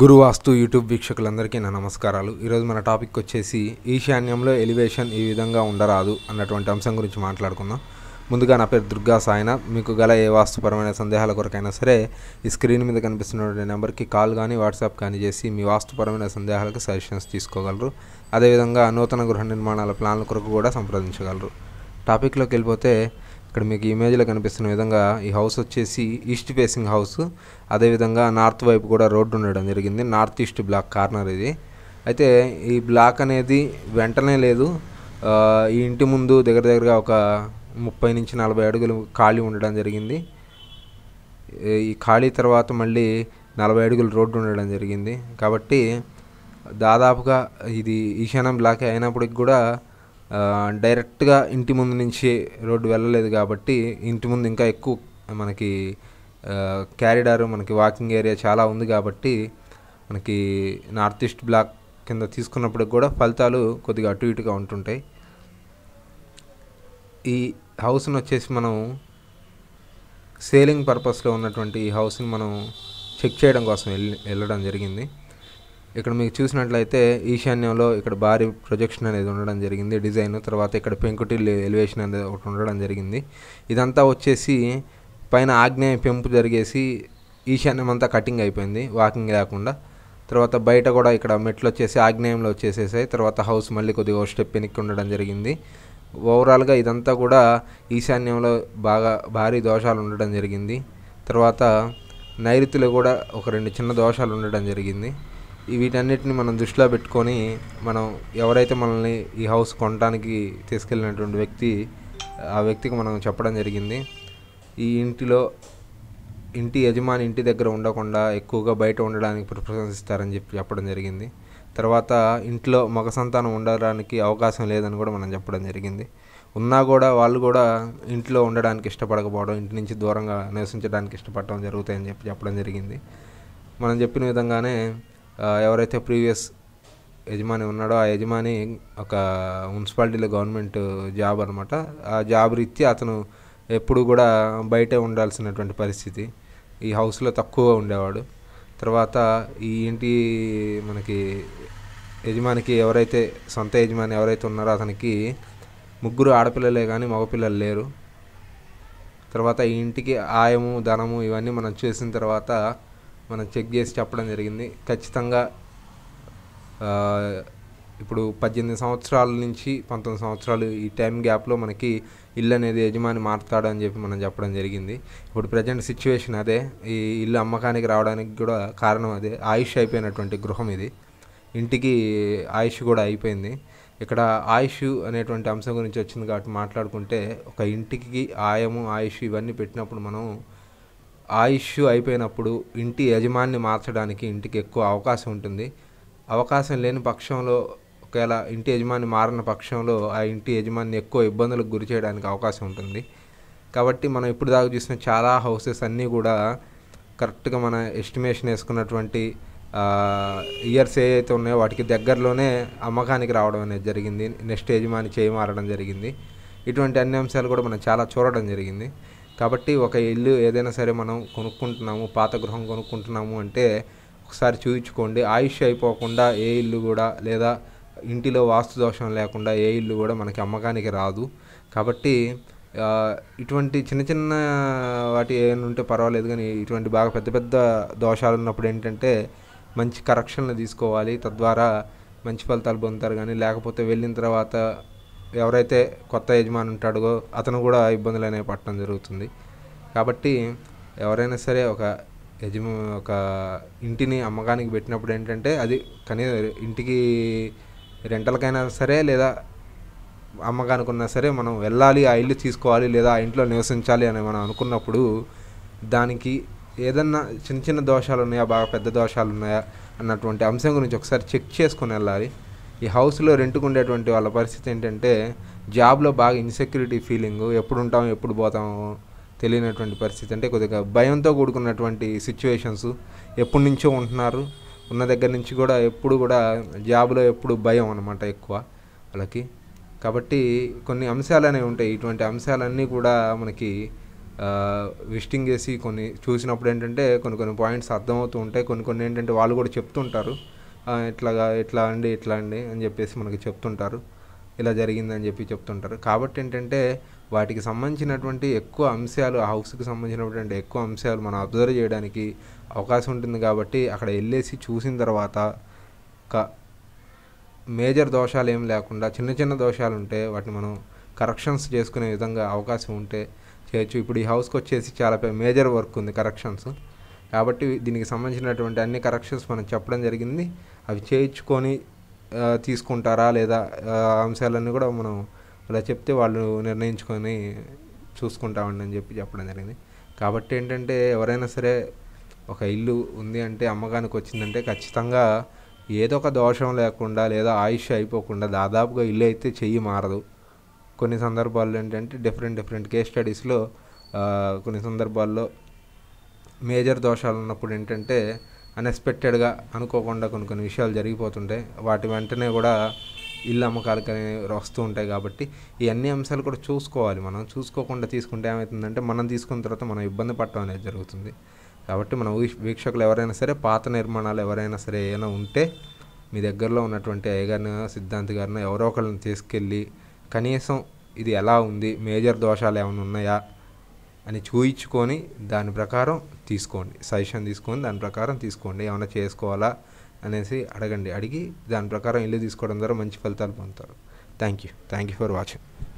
గురువాస్తు YouTube వీక్షకులందరికీ నా నమస్కారాలు ఈరోజు మన టాపిక్ వచ్చేసి ఈశాన్యంలో ఎలివేషన్ ఈ విధంగా ఉండరాదు అన్నటువంటి అంశం గురించి మాట్లాడుకుందాం ముందుగా నా పేరు దుర్గా సాయన మీకు గల ఏ వాస్తుపరమైన సందేహాల కొరకైనా సరే ఈ స్క్రీన్ మీద కనిపిస్తున్న నెంబర్కి కాల్ కానీ వాట్సాప్ కానీ చేసి మీ వాస్తుపరమైన సందేహాలకు సజెషన్స్ తీసుకోగలరు అదేవిధంగా నూతన గృహ నిర్మాణాల ప్లాన్ల కొరకు కూడా సంప్రదించగలరు టాపిక్లోకి వెళ్ళిపోతే ఇక్కడ మీకు ఇమేజ్లో కనిపిస్తున్న విధంగా ఈ హౌస్ వచ్చేసి ఈస్ట్ ఫేసింగ్ హౌస్ అదేవిధంగా నార్త్ వైపు కూడా రోడ్డు ఉండడం జరిగింది నార్త్ ఈస్ట్ బ్లాక్ కార్నర్ ఇది అయితే ఈ బ్లాక్ అనేది వెంటనే లేదు ఈ ఇంటి ముందు దగ్గర దగ్గరగా ఒక ముప్పై నుంచి నలభై అడుగులు ఖాళీ ఉండడం జరిగింది ఈ ఖాళీ తర్వాత మళ్ళీ నలభై అడుగులు రోడ్డు ఉండడం జరిగింది కాబట్టి దాదాపుగా ఇది ఈశాన్యం బ్లాక్ అయినప్పటికి కూడా డైరెక్ట్గా ఇంటి ముందు నుంచి రోడ్డు వెళ్ళలేదు కాబట్టి ఇంటి ముందు ఇంకా ఎక్కువ మనకి క్యారిడార్ మనకి వాకింగ్ ఏరియా చాలా ఉంది కాబట్టి మనకి నార్త్ ఈస్ట్ బ్లాక్ కింద తీసుకున్నప్పటికి కూడా ఫలితాలు కొద్దిగా అటు ఇటుగా ఉంటుంటాయి ఈ హౌస్ని వచ్చేసి మనం సేలింగ్ పర్పస్లో ఉన్నటువంటి ఈ హౌస్ని మనం చెక్ చేయడం కోసం వెళ్ళి వెళ్ళడం జరిగింది ఇక్కడ మీకు చూసినట్లయితే ఈశాన్యంలో ఇక్కడ భారీ ప్రొజెక్షన్ అనేది ఉండడం జరిగింది డిజైన్ తర్వాత ఇక్కడ పెంకుటిల్లు ఎలివేషన్ అనేది ఒకటి ఉండడం జరిగింది ఇదంతా వచ్చేసి పైన ఆగ్నేయ పెంపు జరిగేసి ఈశాన్యం అంతా కటింగ్ అయిపోయింది వాకింగ్ లేకుండా తర్వాత బయట కూడా ఇక్కడ మెట్లు వచ్చేసి ఆగ్నేయంలో వచ్చేసేసాయి తర్వాత హౌస్ మళ్ళీ కొద్దిగా స్టెప్ వెనక్కి ఉండడం జరిగింది ఓవరాల్గా ఇదంతా కూడా ఈశాన్యంలో బాగా భారీ దోషాలు ఉండడం జరిగింది తర్వాత నైరుతిలో కూడా ఒక రెండు చిన్న దోషాలు ఉండడం జరిగింది వీటన్నిటిని మనం దృష్టిలో పెట్టుకొని మనం ఎవరైతే మనల్ని ఈ హౌస్ కొనడానికి తీసుకెళ్ళినటువంటి వ్యక్తి ఆ వ్యక్తికి మనం చెప్పడం జరిగింది ఈ ఇంటిలో ఇంటి యజమాని ఇంటి దగ్గర ఉండకుండా ఎక్కువగా బయట ఉండడానికి ప్రిఫరెన్స్ ఇస్తారని చెప్పి చెప్పడం జరిగింది తర్వాత ఇంట్లో మగ సంతానం ఉండడానికి అవకాశం లేదని కూడా మనం చెప్పడం జరిగింది ఉన్నా కూడా వాళ్ళు కూడా ఇంట్లో ఉండడానికి ఇష్టపడకపోవడం ఇంటి నుంచి దూరంగా నివసించడానికి ఇష్టపడటం జరుగుతాయని చెప్పి చెప్పడం జరిగింది మనం చెప్పిన విధంగానే ఎవరైతే ప్రీవియస్ యజమాని ఉన్నాడో ఆ యజమాని ఒక మున్సిపాలిటీలో గవర్నమెంట్ జాబ్ అనమాట ఆ జాబ్ రీత్యా అతను ఎప్పుడు కూడా బయటే ఉండాల్సినటువంటి పరిస్థితి ఈ హౌస్లో తక్కువగా ఉండేవాడు తర్వాత ఈ ఇంటి మనకి యజమానికి ఎవరైతే సొంత యజమాని ఎవరైతే ఉన్నారో అతనికి ముగ్గురు ఆడపిల్లలే కానీ మగపిల్లలు లేరు తర్వాత ఈ ఇంటికి ఆయము ధనము ఇవన్నీ మనం చేసిన తర్వాత మనం చెక్ చేసి చెప్పడం జరిగింది ఖచ్చితంగా ఇప్పుడు పద్దెనిమిది సంవత్సరాల నుంచి పంతొమ్మిది సంవత్సరాలు ఈ టైం గ్యాప్లో మనకి ఇల్లు అనేది యజమాని మారుతాడు అని చెప్పి మనం చెప్పడం జరిగింది ఇప్పుడు ప్రజెంట్ సిచ్యువేషన్ అదే ఈ ఇల్లు అమ్మకానికి రావడానికి కూడా కారణం అదే ఆయుష్ అయిపోయినటువంటి గృహం ఇది ఇంటికి ఆయుష్ కూడా అయిపోయింది ఇక్కడ ఆయుష్ అనేటువంటి అంశం గురించి వచ్చింది కాబట్టి మాట్లాడుకుంటే ఒక ఇంటికి ఆయము ఆయుష్ ఇవన్నీ పెట్టినప్పుడు మనం ఆ ఇష్యూ అయిపోయినప్పుడు ఇంటి యజమాన్ని మార్చడానికి ఇంటికి ఎక్కువ అవకాశం ఉంటుంది అవకాశం లేని పక్షంలో ఒకవేళ ఇంటి యజమాని మారిన పక్షంలో ఆ ఇంటి యజమాని ఎక్కువ ఇబ్బందులకు గురి చేయడానికి అవకాశం ఉంటుంది కాబట్టి మనం ఇప్పుడు దాకా చూసిన చాలా హౌసెస్ అన్నీ కూడా కరెక్ట్గా మన ఎస్టిమేషన్ వేసుకున్నటువంటి ఇయర్స్ ఏవైతే ఉన్నాయో వాటికి దగ్గరలోనే అమ్మకానికి రావడం అనేది జరిగింది నెక్స్ట్ యజమాని చేయి మారడం జరిగింది ఇటువంటి అన్ని అంశాలు కూడా మనం చాలా చూడడం జరిగింది కాబట్టి ఒక ఇల్లు ఏదైనా సరే మనం కొనుక్కుంటున్నాము పాత గృహం కొనుక్కుంటున్నాము అంటే ఒకసారి చూయించుకోండి ఆయుష్ అయిపోకుండా ఏ ఇల్లు కూడా లేదా ఇంటిలో వాస్తు దోషం లేకుండా ఏ ఇల్లు కూడా మనకి అమ్మకానికి రాదు కాబట్టి ఇటువంటి చిన్న చిన్న వాటి ఏమంటే పర్వాలేదు కానీ ఇటువంటి బాగా పెద్ద పెద్ద దోషాలు ఉన్నప్పుడు ఏంటంటే మంచి కరెక్షన్లు తీసుకోవాలి తద్వారా మంచి ఫలితాలు పొందుతారు కానీ లేకపోతే వెళ్ళిన తర్వాత ఎవరైతే కొత్త యజమాని ఉంటాడో అతను కూడా ఇబ్బందులు అనేవి పట్టడం జరుగుతుంది కాబట్టి ఎవరైనా సరే ఒక యజమా ఒక ఇంటిని అమ్మకానికి పెట్టినప్పుడు ఏంటంటే అది కనీ ఇంటికి రెంటలకైనా సరే లేదా అమ్మకానికి ఉన్నా సరే మనం వెళ్ళాలి ఆ ఇల్లు తీసుకోవాలి లేదా ఆ ఇంట్లో నివసించాలి అని మనం అనుకున్నప్పుడు దానికి ఏదన్నా చిన్న చిన్న దోషాలు ఉన్నాయా బాగా పెద్ద దోషాలు ఉన్నాయా అన్నటువంటి అంశం గురించి ఒకసారి చెక్ చేసుకుని వెళ్ళాలి ఈ హౌస్లో రెంట్కు ఉండేటువంటి వాళ్ళ పరిస్థితి ఏంటంటే జాబ్లో బాగా ఇన్సెక్యూరిటీ ఫీలింగ్ ఎప్పుడు ఉంటాము ఎప్పుడు పోతాము తెలియనటువంటి పరిస్థితి అంటే కొద్దిగా భయంతో కూడుకున్నటువంటి సిచ్యువేషన్స్ ఎప్పటి నుంచో ఉంటున్నారు ఉన్న దగ్గర నుంచి కూడా ఎప్పుడు కూడా జాబ్లో ఎప్పుడు భయం అనమాట ఎక్కువ వాళ్ళకి కాబట్టి కొన్ని అంశాలు అనేవి ఉంటాయి ఇటువంటి అంశాలన్నీ కూడా మనకి విస్టింగ్ చేసి కొన్ని చూసినప్పుడు ఏంటంటే కొన్ని కొన్ని పాయింట్స్ అర్థమవుతూ ఉంటాయి కొన్ని కొన్ని ఏంటంటే వాళ్ళు కూడా చెప్తుంటారు ఇట్లాగా ఇట్లా అండి ఇట్లా అండి అని చెప్పేసి మనకి చెప్తుంటారు ఇలా జరిగిందని చెప్పి చెప్తుంటారు కాబట్టి ఏంటంటే వాటికి సంబంధించినటువంటి ఎక్కువ అంశాలు ఆ హౌస్కి సంబంధించినటువంటి ఎక్కువ అంశాలు మనం అబ్జర్వ్ చేయడానికి అవకాశం ఉంటుంది కాబట్టి అక్కడ వెళ్ళేసి చూసిన తర్వాత క మేజర్ దోషాలు ఏం లేకుండా చిన్న చిన్న దోషాలు ఉంటే వాటిని మనం కరెక్షన్స్ చేసుకునే విధంగా అవకాశం ఉంటే చేయొచ్చు ఇప్పుడు ఈ హౌస్కి వచ్చేసి చాలా మేజర్ వర్క్ ఉంది కరెక్షన్స్ కాబట్టి దీనికి సంబంధించినటువంటి అన్ని కరెక్షన్స్ మనం చెప్పడం జరిగింది అవి చేయించుకొని తీసుకుంటారా లేదా అంశాలన్నీ కూడా మనం అలా చెప్తే వాళ్ళు నిర్ణయించుకొని చూసుకుంటామండి అని చెప్పి చెప్పడం జరిగింది కాబట్టి ఏంటంటే ఎవరైనా సరే ఒక ఇల్లు ఉంది అంటే అమ్మకానికి వచ్చిందంటే ఖచ్చితంగా ఏదో ఒక దోషం లేకుండా లేదా ఆయుష్ అయిపోకుండా దాదాపుగా ఇల్లు అయితే చెయ్యి మారదు కొన్ని సందర్భాల్లో ఏంటంటే డిఫరెంట్ డిఫరెంట్ కేస్ స్టడీస్లో కొన్ని సందర్భాల్లో మేజర్ దోషాలు ఉన్నప్పుడు ఏంటంటే అన్ఎక్స్పెక్టెడ్గా అనుకోకుండా కొన్ని కొన్ని విషయాలు జరిగిపోతుంటాయి వాటి వెంటనే కూడా ఇల్లు అమ్మకాలకు అనేవి వస్తూ ఉంటాయి కాబట్టి ఈ అన్ని అంశాలు కూడా చూసుకోవాలి మనం చూసుకోకుండా తీసుకుంటే ఏమవుతుందంటే మనం తీసుకున్న తర్వాత మనం ఇబ్బంది పడటం అనేది జరుగుతుంది కాబట్టి మన వీక్షకులు ఎవరైనా సరే పాత నిర్మాణాలు ఎవరైనా సరే ఏమైనా ఉంటే మీ దగ్గరలో ఉన్నటువంటి అయ్యగారిన సిద్ధాంతి గారిన ఎవరో ఒకరిని తీసుకెళ్ళి కనీసం ఇది ఎలా ఉంది మేజర్ దోషాలు ఏమైనా ఉన్నాయా అని చూయించుకొని దాని ప్రకారం తీసుకోండి సజెషన్ తీసుకొని దాని ప్రకారం తీసుకోండి ఏమైనా చేసుకోవాలా అనేసి అడగండి అడిగి దాని ప్రకారం ఇల్లు తీసుకోవడం ద్వారా మంచి ఫలితాలు పొందుతారు thank you thank you for watching